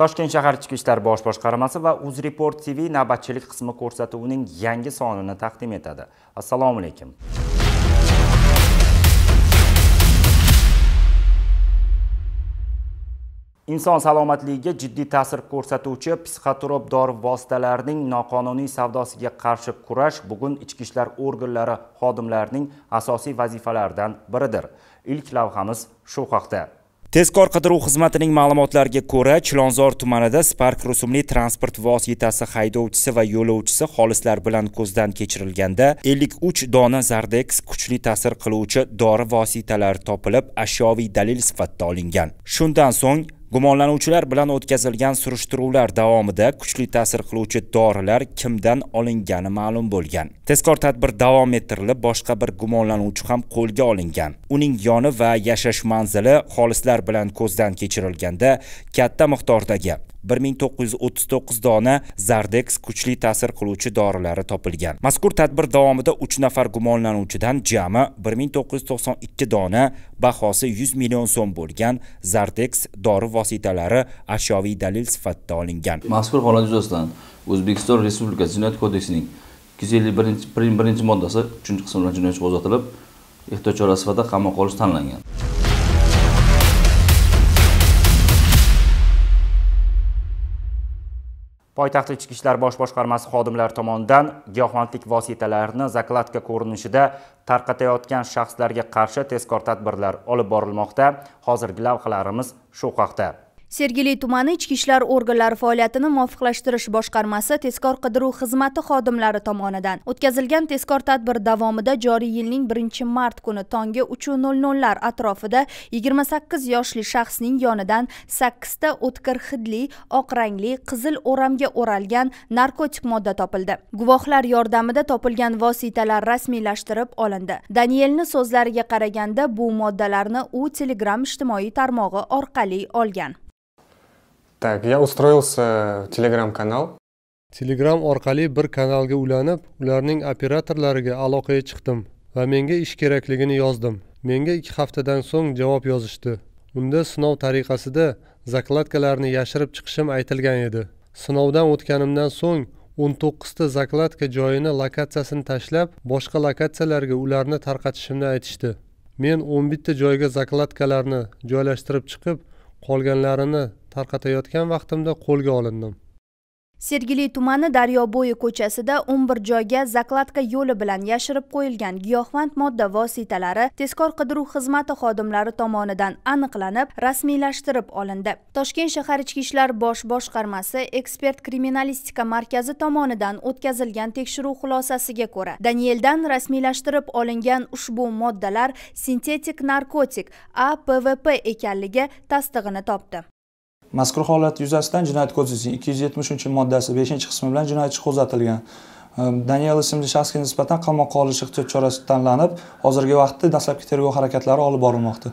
toshkent shahar ichki ishlar bosh boshqarmasi va uzreport tv navbatchilik qismi ko'rsatuvining yangi sonini taqdim etadi assalomu alaykum inson salomatligiga jiddiy ta'sir ko'rsatuvchi psixotrop dori vositalarining noqonuniy savdosiga qarshi kurash bugun ichki ishlar organlari xodimlarining asosiy vazifalaridan biridir ilk lavhamiz shu haqda tezkor qidiruv xizmatining ma'lumotlariga ko'ra chilonzor tumanida spark rusumli transport vositasi haydovchisi va yo'lovchisi xolislar bilan ko'zdan kechirilganda 53 dona zardex kuchli ta'sir qiluvchi dori vositalari topilib ashyoviy dalil sifatida olingan shundan so'ng gumonlanuvchilar bilan o'tkazilgan surishtiruvlar davomida kuchli ta'sir qiluvchi dorilar kimdan olingani ma'lum bo'lgan tezkor tadbir davom ettirilib boshqa bir gumonlanuvchi ham qo'lga olingan uning yoni va yashash manzili xolislar bilan ko'zdan kechirilganda katta miqdordagi 1939 dona Zardex kuchli ta'sir qiluvchi dorilari topilgan. Mazkur tadbir davomida 3 nafar gumonlanuvchidan jami 1992 dona bahosi 100 million so'm bo'lgan Zardex dori vositalari ashyoviy dalil sifatida olingan. Mazkur holat yuzasidan O'zbekiston Respublikasi Jinoyat kodeksining 251-moddasi 3-qismi bilan jinoyat qo'zg'atilib, ehtiyot chorasi sifatida qamoqqa olish tanlangan. poytaxt ichki ishlar bosh boshqarmasi xodimlari tomonidan giyohvandlik vositalarini zakladka ko'rinishida tarqatayotgan shaxslarga qarshi tezkor tadbirlar olib borilmoqda hozirgi lavhalarimiz shu haqda sergeli tumani ichki ishlar organlari faoliyatini muvofiqlashtirish boshqarmasi tezkor qidiruv xizmati xodimlari tomonidan o'tkazilgan tezkor tadbir davomida joriy yilning 1 mart kuni tongi 3:00 lar atrofida 28 yoshli shaxsning yonidan 8 ta o'tkir hidli oq rangli qizil o'ramga o'ralgan narkotik modda topildi guvohlar yordamida topilgan vositalar rasmiylashtirib olindi danielni so'zlariga qaraganda bu moddalarni u telegram ijtimoiy tarmog'i orqali olgan Так, я устроился в telegram канал Telegram orqali bir kanalga ulanib, ularning operatorlariga aloqaga chiqdim va menga ish kerakligini yozdim. Menga 2 haftadan so'ng javob yozishdi. Unda sinov tariqasida zakladkalarni yashirib chiqishim aytilgan edi. Sinovdan o'tganimdan so'ng 19 ta zakladka joyini lokatsiyasini tashlab, boshqa lokatsiyalarga ularni tarqatishimni aytishdi. Men 11 ta joyga zakladkalarni joylashtirib chiqib, qolganlarini tarqatayotgan vaqtimda qo'lga olindim sergeli tumani daryobo'yi ko'chasida 11 joyga zakladka yo'li bilan yashirib qo'yilgan giyohvand modda vositalari tezkor qidiruv xizmati xodimlari tomonidan aniqlanib rasmiylashtirib olindi toshkent shahar ichki ishlar bosh boshqarmasi ekspert kriminalistika markazi tomonidan o'tkazilgan tekshiruv xulosasiga ko'ra danieldan rasmiylashtirib olingan ushbu moddalar sintetik narkotik apvp ekanligi tasdig'ini topdi mazkur holat yuzasidan jinoyat kodeksining ikki yuz yetmishinchi moddasi beshinchi qismi bilan jinoyat ishi qo'zg'atilgan ehm, daniel ismli shaxsga nisbatan qamoqqa olish ehtiyot chorasi tanlanib hozirgi vaqtda dastlabki tergov harakatlari olib borilmoqda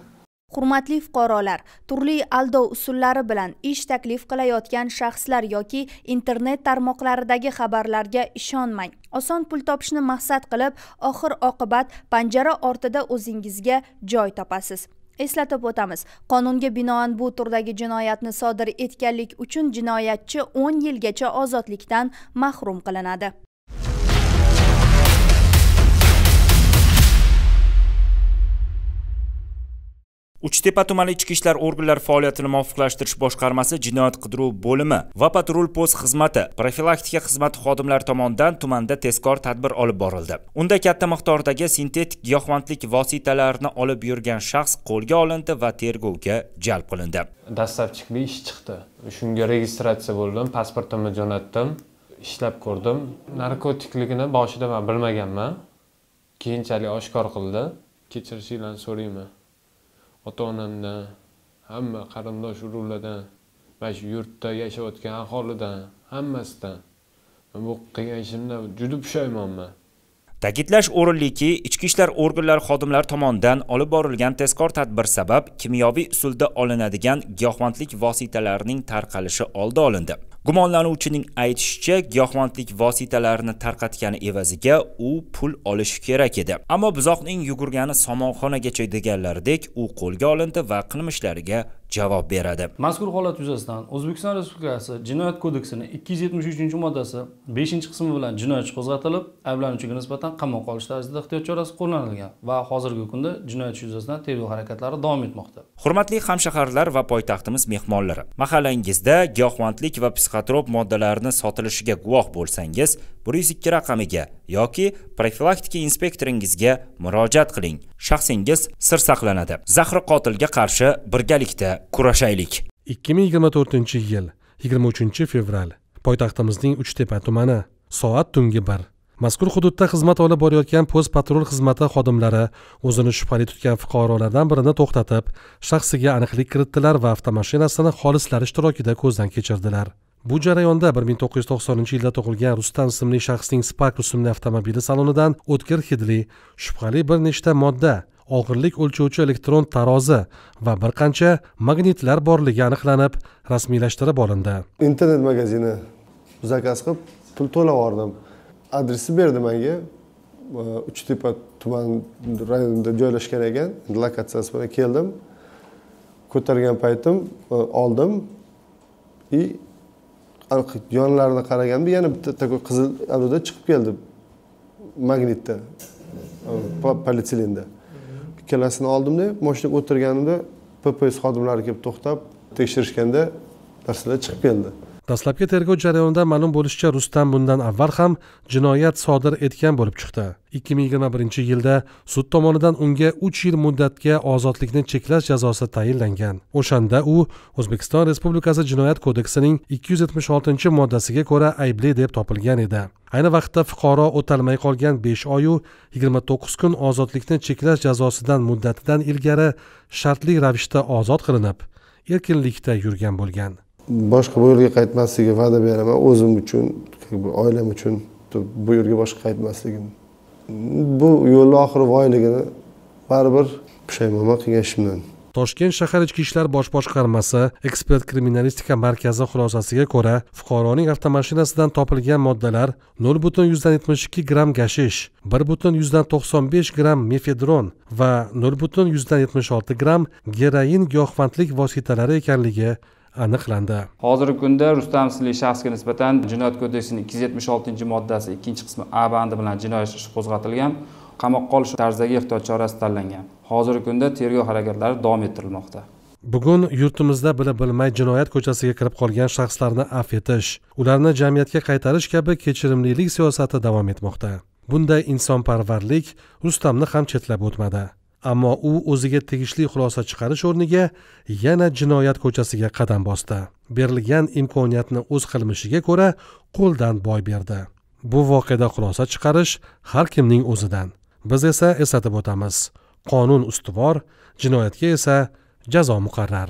hurmatli fuqarolar turli aldov usullari bilan ish taklif qilayotgan shaxslar yoki internet tarmoqlaridagi xabarlarga ishonmang oson pul topishni maqsad qilib oxir oqibat panjara ortida o'zingizga joy topasiz eslatib o'tamiz qonunga binoan bu turdagi jinoyatni sodir etganlik uchun jinoyatchi 10 yilgacha ozodlikdan mahrum qilinadi uchtepa tumani ichki ishlar organlari faoliyatini muvofiqlashtirish boshqarmasi jinoyat qidiruv bo'limi va patrul post xizmati profilaktika xizmati xodimlari tomonidan tumanda tezkor tadbir olib borildi unda katta miqdordagi sintetik giyohvandlik vositalarini olib yurgan shaxs qo'lga olindi va tergovga jalb qilindi dastlabki ish chiqdi shunga registratsiya bo'ldim pasportimni jo'natdim ishlab ko'rdim narkotikligini boshida man bilmaganman keyinchalik oshkor qildi kechirishinglarni so'rayman ota onamdan hamma qarindosh urug'lardan mana shu yurtda yashayotgan aholidan hammasidan bu qilgan ishimdan juda pushaymonman Ta'kidlash o'rinliki, ichki ishlar organlari xodimlari tomonidan olib borilgan tezkor tadbir sabab kimyoviy usulda olinadigan giyohvandlik vositalarining tarqalishi oldi olindi. Gumonlanuvchining aytishicha, giyohvandlik vositalarini tarqatgani evaziga u pul olishi kerak edi. Ammo buzoqning yugurgani somonxonagacha deganlaridek, u qo'lga olindi va qilmishlariga javob beradi mazkur holat yuzasidan o'zbekiston respublikasi jinoyat kodeksini ikki yuz yetmish uchinchi moddasi beshinchi qismi bilan jinoyat ishi qo'zg'atilib ayblanuvchiga nisbatan qamoqqa olish tarzida ehtiyot chorasi qo'llanilgan va hozirgi kunda jinoyat ishi yuzasidan tergov harakatlari davom etmoqda hurmatli hamshaharlar va poytaxtimiz mehmonlari mahallangizda giyohvandlik va psixotrop moddalarni sotilishiga guvoh bo'lsangiz bir yuz ikki raqamiga yoki profilaktika inspektoringizga murojaat qiling shaxsingiz sir saqlanadi zahri qotilga qarshi birgalikda kurashaylik 2024 yil 23 fevral poytaxtimizning uchtepa tumani soat tungi 1 mazkur hududda xizmat olib borayotgan post patrul xizmati xodimlari o'zini shubhali tutgan fuqarolardan birini to'xtatib shaxsiga aniqlik kiritdilar va avtomashinasini xolislar ishtirokida ko'zdan kechirdilar bu jarayonda bir ming to'qqiz yuz to'qsoninchi yilda tug'ilgan rustam ismli shaxsning spark rusumli avtomobili salonidan o'tkir hidli shubhali bir nechta modda og'irlik o'lchovchi elektron tarozi va bir qancha magnitlar borligi aniqlanib rasmiylashtirib olindi internet magazini zakaz qilib pul to'lab yubordim adresni berdi manga uchtepa tuman rayonida joylashgan ekan lokatsiyasi bilan keldim ko'targan paytim e, oldim и yonlarini qaraganda yana bitta такой qizil aluda chiqib keldi magnitda polietilenda ikkalasini oldimda moshinaga o'tirganimda pps xodimlari kelib to'xtab tekshirishganda narsalar chiqib keldi dastlabki tergov jarayonida ma'lum bo'lishicha rustam bundan avval ham jinoyat sodir etgan bo'lib chiqdi ikki ming yigirma birinchi yilda sud tomonidan unga uch yil muddatga ozodlikni cheklash jazosi tayinlangan o'shanda u o'zbekiston respublikasi jinoyat kodeksining ikki yuz yetmish oltinchi moddasiga ko'ra aybli deb topilgan edi ayni vaqtda fuqaro o'talmay qolgan besh oyu yigirma to'qqiz kun ozodlikni cheklash jazosidan muddatidan ilgari shartli ravishda ozod qilinib erkinlikda yurgan bo'lgan boshqa bu yerga qaytmasligiga va'da beraman o'zim uchun oilam uchun bu yerga boshqa qaytmasligim bu yo'lni oxiri voyligini baribir pushaymonman qilgan ishimdan toshkent shahar ichki ishlar bosh boshqarmasi ekspert kriminalistika markazi xulosasiga ko'ra fuqaroning avtomashinasidan topilgan moddalar nol butun yuzdan yetmish ikki gramm gashish bir butun yuzdan to'qson besh gramm mefedron va nol butun yuzdan yetmish olti gramm geroin giyohvandlik vositalari ekanligi aniqlandi hozirgi kunda rustam ismli shaxsga nisbatan jinoyat kodeksining ikki yuz yetmish oltinchi moddasi ikkinchi qismi a bandi bilan jinoyat ishi qo'zg'atilgan qamoqqa olish tarzidagi ehtiyot chorasi tanlangan hozirgi kunda tergov harakatlari davom ettirilmoqda bugun yurtimizda bilib bilmay jinoyat ko'chasiga kirib qolgan shaxslarni afv etish ularni jamiyatga qaytarish kabi kechirimlilik siyosati davom etmoqda bunday insonparvarlik rustamni ham chetlab o'tmadi ammo u o'ziga tegishli xulosa chiqarish o'rniga yana jinoyat ko'chasiga qadam bosdi berilgan imkoniyatni o'z qilmishiga ko'ra qo'ldan boy berdi bu voqeada xulosa chiqarish har kimning o'zidan biz esa eslatib o'tamiz qonun ustuvor jinoyatga esa jazo muqarrar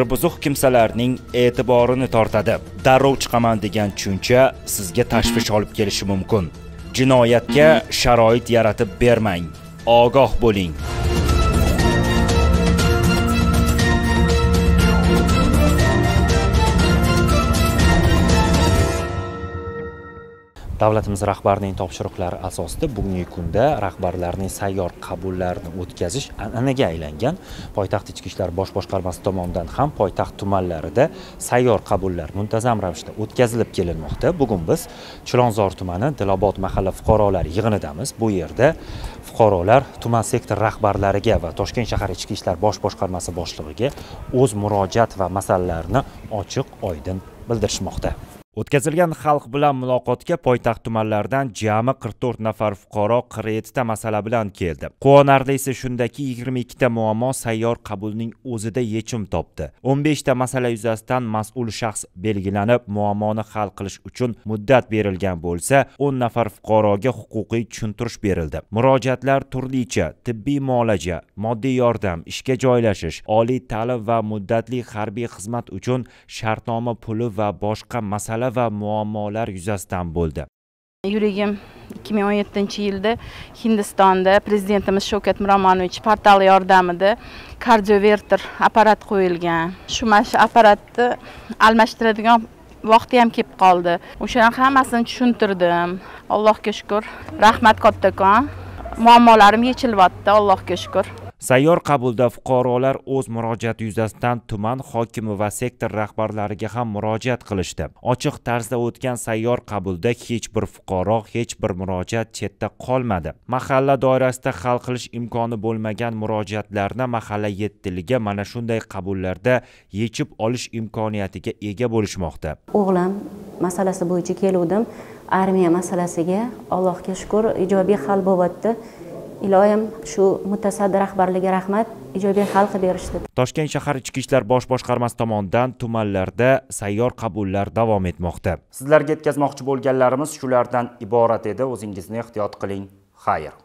buzuq kimsalarning e'tiborini tortadi darrov chiqaman degan tushuncha sizga tashvish olib kelishi mumkin jinoyatga sharoit yaratib bermang ogoh bo'ling davlatimiz rahbarining topshiriqlari asosida bugungi kunda rahbarlarning sayyor qabullarini o'tkazish an'anaga aylangan poytaxt ichki ishlar bosh boshqarmasi tomonidan ham poytaxt tumanlarida sayyor qabullar muntazam ravishda o'tkazilib kelinmoqda bugun biz chilonzor tumani dilobod mahalla fuqarolar yig'inidamiz bu yerda fuqarolar tuman sektor rahbarlariga va toshkent shahar ichki ishlar bosh boshqarmasi boshlig'iga o'z murojaat va masalalarini ochiq oydin bildirishmoqda o'tkazilgan xalq bilan muloqotga poytaxt tumanlaridan jami 44 nafar fuqaro 47ta masala bilan keldi quvonarlisi shundaki 22 ta muammo sayyor qabulning o'zida yechim topdi 15 ta masala yuzasidan mas'ul shaxs belgilanib muammoni hal qilish uchun muddat berilgan bo'lsa 10 nafar fuqaroga huquqiy tushuntirish berildi murojaatlar turlicha tibbiy muolaja moddiy yordam ishga joylashish oliy ta'lim va muddatli harbiy xizmat uchun shartnoma puli va boshqa masala masala va muammolar yuzasidan bo'ldi yuragim 2017 yilda hindistonda prezidentimiz shavkat miromonovich portali yordamida kardioverter apparat qo'yilgan shu mana shu apparatni almashtiradigan vaqti ham kelib qoldi o'shani hammasini tushuntirdim allohga shukur rahmat kattakon muammolarim yechilyapti allohga shukur sayyor qabulda fuqarolar o'z murojaati yuzasidan tuman hokimi va sektor rahbarlariga ham murojaat qilishdi ochiq tarzda o'tgan sayyor qabulda hech bir fuqaro hech bir murojaat chetda qolmadi mahalla doirasida hal qilish imkoni bo'lmagan murojaatlarni mahalla yettiligi mana shunday qabullarda yechib olish imkoniyatiga ega bo'lishmoqda o'g'lim masalasi bo'yicha keluvdim armiya masalasiga allohga shukr ijobiy hal bo'lyapti iloyim shu mutasaddi rahbarligiga rahmat ijobiy hal qilib berishdi toshkent shahar ichki ishlar bosh boshqarmasi tomonidan tumanlarda sayyor qabullar davom etmoqda sizlarga yetkazmoqchi bo'lganlarimiz shulardan iborat edi o'zingizni ehtiyot qiling xayr